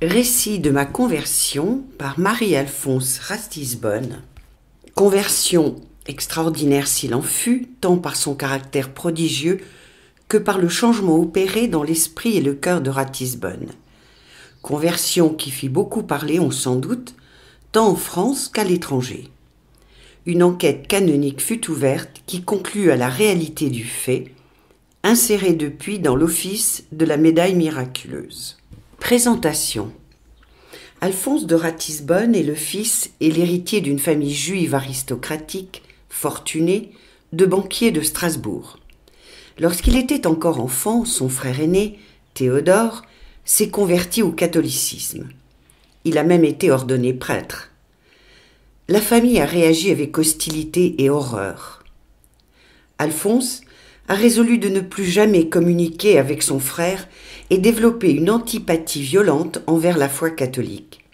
Récit de ma conversion par Marie-Alphonse Rastisbonne. Conversion extraordinaire s'il en fut, tant par son caractère prodigieux que par le changement opéré dans l'esprit et le cœur de Ratisbonne. Conversion qui fit beaucoup parler, on s'en doute, tant en France qu'à l'étranger. Une enquête canonique fut ouverte qui conclut à la réalité du fait, insérée depuis dans l'office de la médaille miraculeuse. Présentation. Alphonse de Ratisbonne est le fils et l'héritier d'une famille juive aristocratique, fortunée, de banquiers de Strasbourg. Lorsqu'il était encore enfant, son frère aîné, Théodore, s'est converti au catholicisme. Il a même été ordonné prêtre. La famille a réagi avec hostilité et horreur. Alphonse a résolu de ne plus jamais communiquer avec son frère et développer une antipathie violente envers la foi catholique.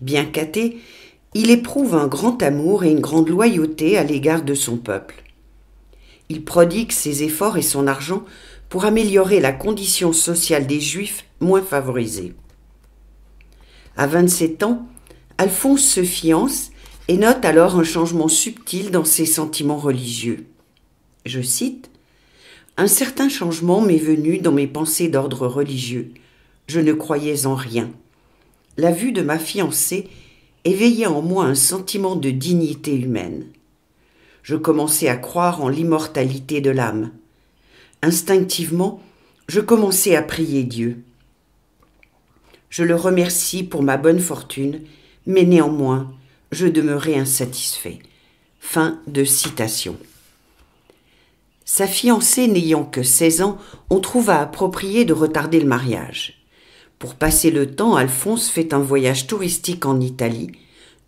Bien qu'athée, il éprouve un grand amour et une grande loyauté à l'égard de son peuple. Il prodigue ses efforts et son argent pour améliorer la condition sociale des Juifs moins favorisés. À 27 ans, Alphonse se fiance et note alors un changement subtil dans ses sentiments religieux. Je cite un certain changement m'est venu dans mes pensées d'ordre religieux. Je ne croyais en rien. La vue de ma fiancée éveillait en moi un sentiment de dignité humaine. Je commençais à croire en l'immortalité de l'âme. Instinctivement, je commençais à prier Dieu. Je le remercie pour ma bonne fortune, mais néanmoins, je demeurais insatisfait. Fin de citation. Sa fiancée n'ayant que 16 ans, on trouva approprié de retarder le mariage. Pour passer le temps, Alphonse fait un voyage touristique en Italie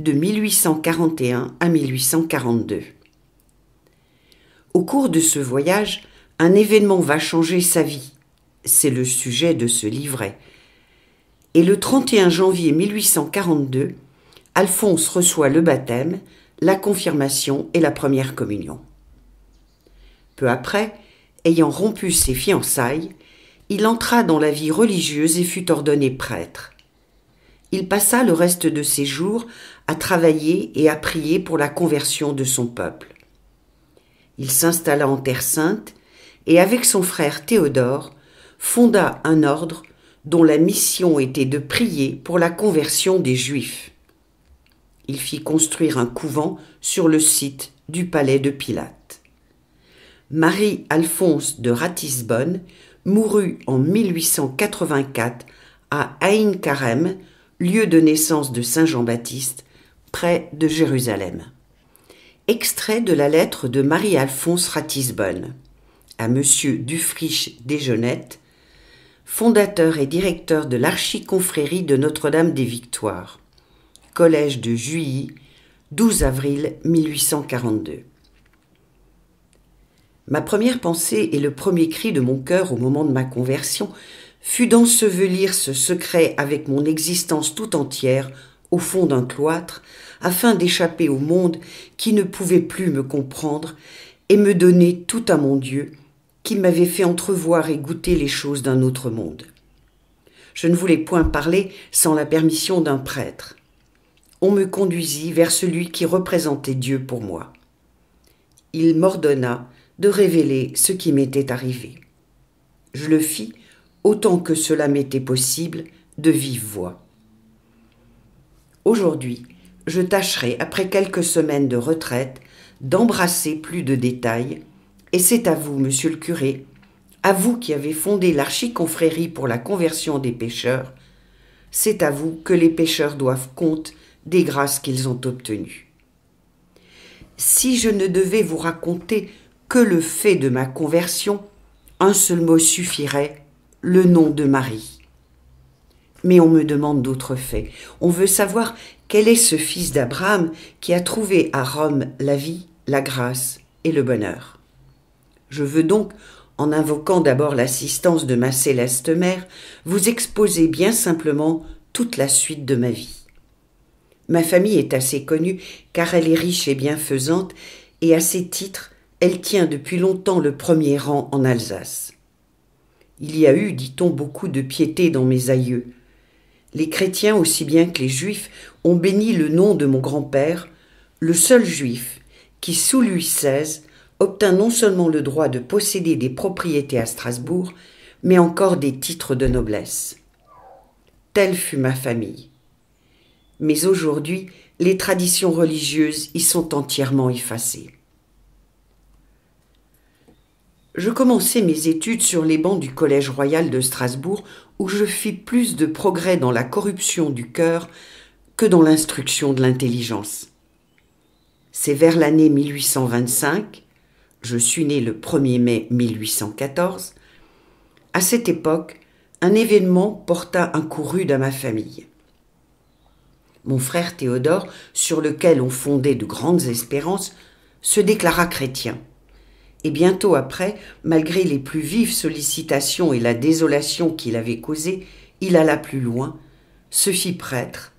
de 1841 à 1842. Au cours de ce voyage, un événement va changer sa vie. C'est le sujet de ce livret. Et le 31 janvier 1842, Alphonse reçoit le baptême, la confirmation et la première communion. Peu après, ayant rompu ses fiançailles, il entra dans la vie religieuse et fut ordonné prêtre. Il passa le reste de ses jours à travailler et à prier pour la conversion de son peuple. Il s'installa en Terre Sainte et avec son frère Théodore fonda un ordre dont la mission était de prier pour la conversion des Juifs. Il fit construire un couvent sur le site du palais de Pilate. Marie-Alphonse de Ratisbonne mourut en 1884 à Aïn Karem, lieu de naissance de Saint Jean-Baptiste, près de Jérusalem. Extrait de la lettre de Marie-Alphonse Ratisbonne à Monsieur Dufriche Desjeunettes, fondateur et directeur de l'archiconfrérie de Notre-Dame des Victoires, Collège de Juilly, 12 avril 1842. Ma première pensée et le premier cri de mon cœur au moment de ma conversion fut d'ensevelir ce secret avec mon existence tout entière au fond d'un cloître, afin d'échapper au monde qui ne pouvait plus me comprendre et me donner tout à mon Dieu, qui m'avait fait entrevoir et goûter les choses d'un autre monde. Je ne voulais point parler sans la permission d'un prêtre. On me conduisit vers celui qui représentait Dieu pour moi. Il m'ordonna de révéler ce qui m'était arrivé. Je le fis autant que cela m'était possible de vive voix. Aujourd'hui, je tâcherai, après quelques semaines de retraite, d'embrasser plus de détails, et c'est à vous, monsieur le curé, à vous qui avez fondé l'archiconfrérie pour la conversion des pêcheurs, c'est à vous que les pêcheurs doivent compte des grâces qu'ils ont obtenues. Si je ne devais vous raconter que le fait de ma conversion, un seul mot suffirait, le nom de Marie. Mais on me demande d'autres faits. On veut savoir quel est ce fils d'Abraham qui a trouvé à Rome la vie, la grâce et le bonheur. Je veux donc, en invoquant d'abord l'assistance de ma céleste mère, vous exposer bien simplement toute la suite de ma vie. Ma famille est assez connue car elle est riche et bienfaisante, et à ces titres elle tient depuis longtemps le premier rang en Alsace. Il y a eu, dit-on, beaucoup de piété dans mes aïeux. Les chrétiens, aussi bien que les juifs, ont béni le nom de mon grand-père, le seul juif qui, sous Louis XVI, obtint non seulement le droit de posséder des propriétés à Strasbourg, mais encore des titres de noblesse. Telle fut ma famille. Mais aujourd'hui, les traditions religieuses y sont entièrement effacées je commençais mes études sur les bancs du Collège royal de Strasbourg, où je fis plus de progrès dans la corruption du cœur que dans l'instruction de l'intelligence. C'est vers l'année 1825, je suis né le 1er mai 1814, à cette époque, un événement porta un coup rude à ma famille. Mon frère Théodore, sur lequel on fondait de grandes espérances, se déclara chrétien. Et bientôt après, malgré les plus vives sollicitations et la désolation qu'il avait causée, il alla plus loin, se fit prêtre,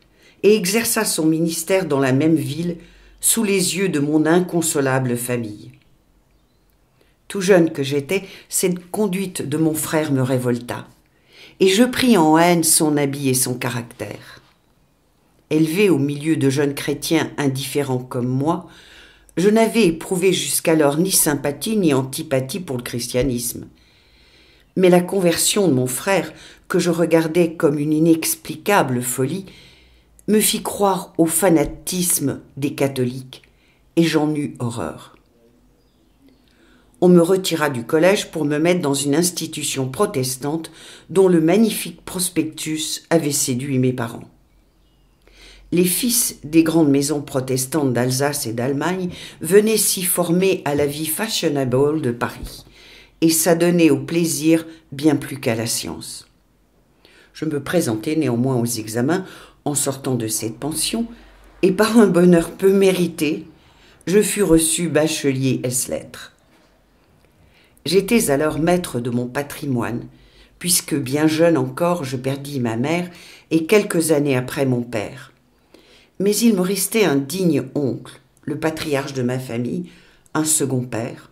et exerça son ministère dans la même ville, sous les yeux de mon inconsolable famille. Tout jeune que j'étais, cette conduite de mon frère me révolta, et je pris en haine son habit et son caractère. Élevé au milieu de jeunes chrétiens indifférents comme moi, je n'avais éprouvé jusqu'alors ni sympathie ni antipathie pour le christianisme. Mais la conversion de mon frère, que je regardais comme une inexplicable folie, me fit croire au fanatisme des catholiques, et j'en eus horreur. On me retira du collège pour me mettre dans une institution protestante dont le magnifique prospectus avait séduit mes parents les fils des grandes maisons protestantes d'Alsace et d'Allemagne venaient s'y former à la vie fashionable de Paris et s'adonnaient au plaisir bien plus qu'à la science. Je me présentais néanmoins aux examens en sortant de cette pension et par un bonheur peu mérité, je fus reçu bachelier S-lettres. J'étais alors maître de mon patrimoine, puisque bien jeune encore je perdis ma mère et quelques années après mon père mais il me restait un digne oncle, le patriarche de ma famille, un second père,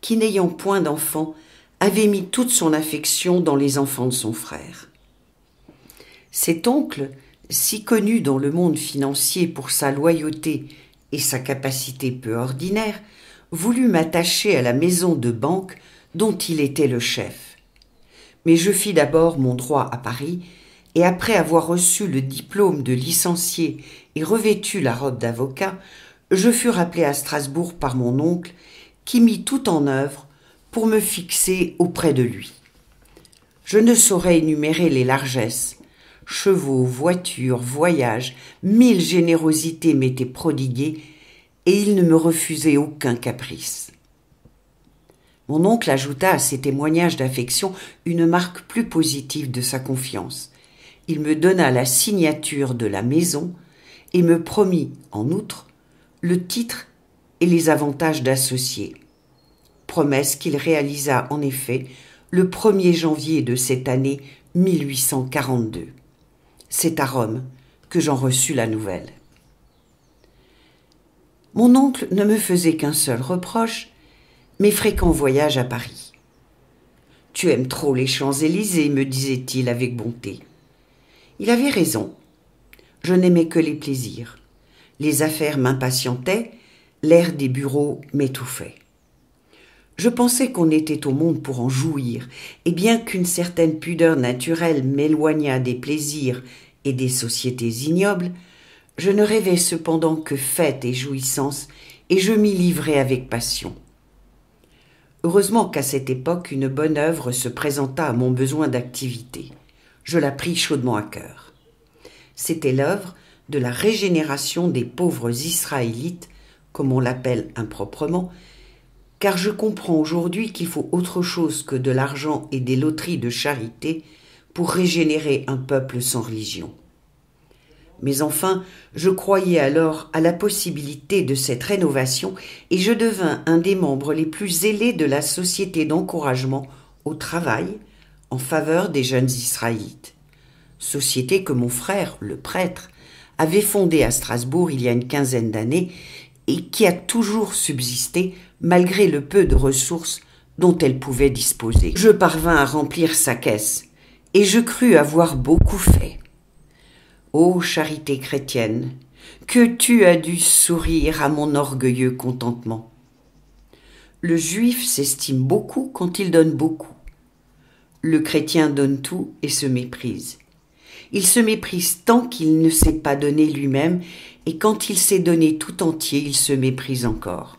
qui n'ayant point d'enfant, avait mis toute son affection dans les enfants de son frère. Cet oncle, si connu dans le monde financier pour sa loyauté et sa capacité peu ordinaire, voulut m'attacher à la maison de banque dont il était le chef. Mais je fis d'abord mon droit à Paris et après avoir reçu le diplôme de licencié et revêtu la robe d'avocat, je fus rappelé à Strasbourg par mon oncle, qui mit tout en œuvre pour me fixer auprès de lui. Je ne saurais énumérer les largesses. Chevaux, voitures, voyages, mille générosités m'étaient prodiguées, et il ne me refusait aucun caprice. Mon oncle ajouta à ces témoignages d'affection une marque plus positive de sa confiance il me donna la signature de la maison et me promit, en outre, le titre et les avantages d'associé. Promesse qu'il réalisa en effet le 1er janvier de cette année 1842. C'est à Rome que j'en reçus la nouvelle. Mon oncle ne me faisait qu'un seul reproche, mes fréquents voyages à Paris. Tu aimes trop les Champs-Élysées, me disait-il avec bonté. Il avait raison. Je n'aimais que les plaisirs. Les affaires m'impatientaient, l'air des bureaux m'étouffait. Je pensais qu'on était au monde pour en jouir, et bien qu'une certaine pudeur naturelle m'éloignât des plaisirs et des sociétés ignobles, je ne rêvais cependant que fêtes et jouissances et je m'y livrais avec passion. Heureusement qu'à cette époque une bonne œuvre se présenta à mon besoin d'activité je la pris chaudement à cœur. C'était l'œuvre de la régénération des pauvres Israélites, comme on l'appelle improprement, car je comprends aujourd'hui qu'il faut autre chose que de l'argent et des loteries de charité pour régénérer un peuple sans religion. Mais enfin, je croyais alors à la possibilité de cette rénovation et je devins un des membres les plus zélés de la société d'encouragement au travail, en faveur des jeunes Israélites, société que mon frère, le prêtre, avait fondée à Strasbourg il y a une quinzaine d'années et qui a toujours subsisté malgré le peu de ressources dont elle pouvait disposer. Je parvins à remplir sa caisse, et je crus avoir beaucoup fait. Ô charité chrétienne, que tu as dû sourire à mon orgueilleux contentement. Le juif s'estime beaucoup quand il donne beaucoup le chrétien donne tout et se méprise. Il se méprise tant qu'il ne s'est pas donné lui-même, et quand il s'est donné tout entier, il se méprise encore.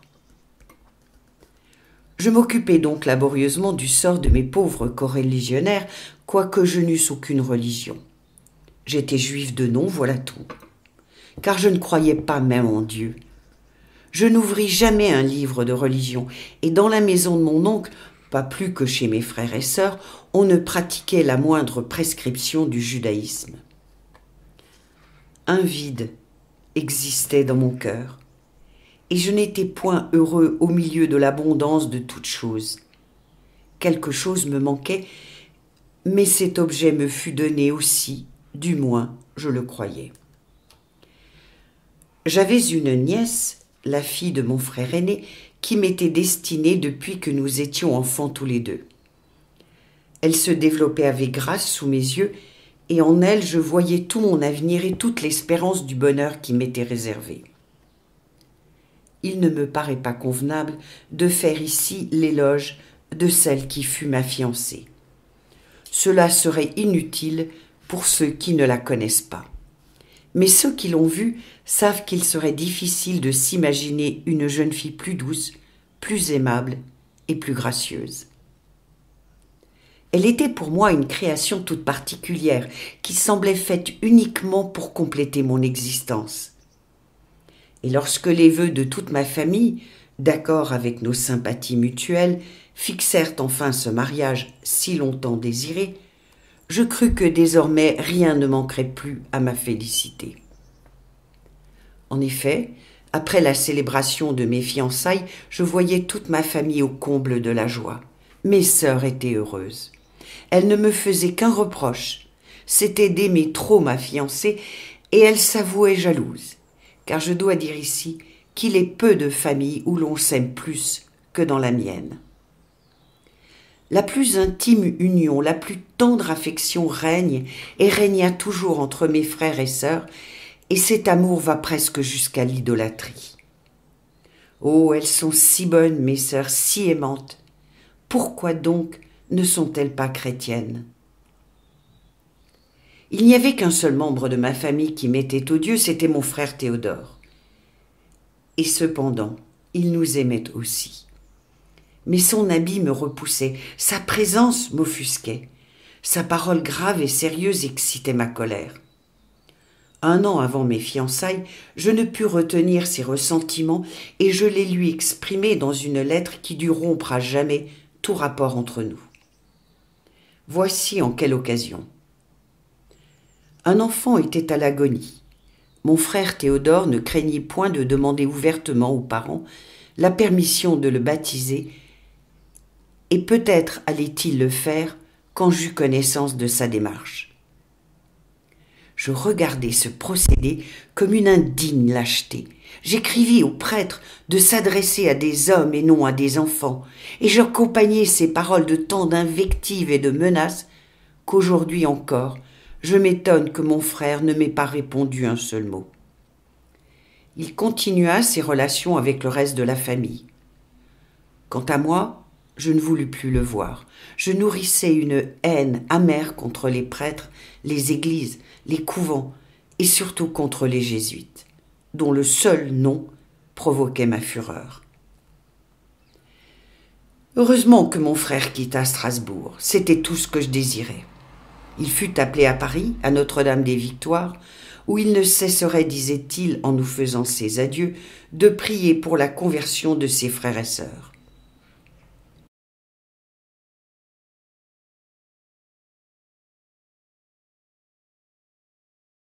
Je m'occupais donc laborieusement du sort de mes pauvres religionnaires quoique je n'eusse aucune religion. J'étais juif de nom, voilà tout. Car je ne croyais pas même en Dieu. Je n'ouvris jamais un livre de religion, et dans la maison de mon oncle, pas plus que chez mes frères et sœurs, on ne pratiquait la moindre prescription du judaïsme. Un vide existait dans mon cœur, et je n'étais point heureux au milieu de l'abondance de toutes choses. Quelque chose me manquait, mais cet objet me fut donné aussi, du moins je le croyais. J'avais une nièce, la fille de mon frère aîné, qui m'était destinée depuis que nous étions enfants tous les deux. Elle se développait avec grâce sous mes yeux, et en elle je voyais tout mon avenir et toute l'espérance du bonheur qui m'était réservé. Il ne me paraît pas convenable de faire ici l'éloge de celle qui fut ma fiancée. Cela serait inutile pour ceux qui ne la connaissent pas mais ceux qui l'ont vue savent qu'il serait difficile de s'imaginer une jeune fille plus douce, plus aimable et plus gracieuse. Elle était pour moi une création toute particulière, qui semblait faite uniquement pour compléter mon existence. Et lorsque les vœux de toute ma famille, d'accord avec nos sympathies mutuelles, fixèrent enfin ce mariage si longtemps désiré, je crus que désormais rien ne manquerait plus à ma félicité. En effet, après la célébration de mes fiançailles, je voyais toute ma famille au comble de la joie. Mes sœurs étaient heureuses. Elles ne me faisaient qu'un reproche, c'était d'aimer trop ma fiancée, et elles s'avouaient jalouses, car je dois dire ici qu'il est peu de familles où l'on s'aime plus que dans la mienne. La plus intime union, la plus tendre affection règne et régna toujours entre mes frères et sœurs, et cet amour va presque jusqu'à l'idolâtrie. Oh, elles sont si bonnes, mes sœurs, si aimantes. Pourquoi donc ne sont-elles pas chrétiennes Il n'y avait qu'un seul membre de ma famille qui m'était odieux, c'était mon frère Théodore. Et cependant, il nous aimait aussi mais son habit me repoussait, sa présence m'offusquait. Sa parole grave et sérieuse excitait ma colère. Un an avant mes fiançailles, je ne pus retenir ces ressentiments et je les lui exprimai dans une lettre qui dut rompre à jamais tout rapport entre nous. Voici en quelle occasion. Un enfant était à l'agonie. Mon frère Théodore ne craignit point de demander ouvertement aux parents la permission de le baptiser et peut-être allait-il le faire quand j'eus connaissance de sa démarche. Je regardais ce procédé comme une indigne lâcheté. J'écrivis au prêtre de s'adresser à des hommes et non à des enfants, et j'accompagnais ces paroles de tant d'invectives et de menaces qu'aujourd'hui encore je m'étonne que mon frère ne m'ait pas répondu un seul mot. Il continua ses relations avec le reste de la famille. Quant à moi, je ne voulus plus le voir. Je nourrissais une haine amère contre les prêtres, les églises, les couvents, et surtout contre les jésuites, dont le seul nom provoquait ma fureur. Heureusement que mon frère quitta Strasbourg, c'était tout ce que je désirais. Il fut appelé à Paris, à Notre-Dame des Victoires, où il ne cesserait, disait-il, en nous faisant ses adieux, de prier pour la conversion de ses frères et sœurs.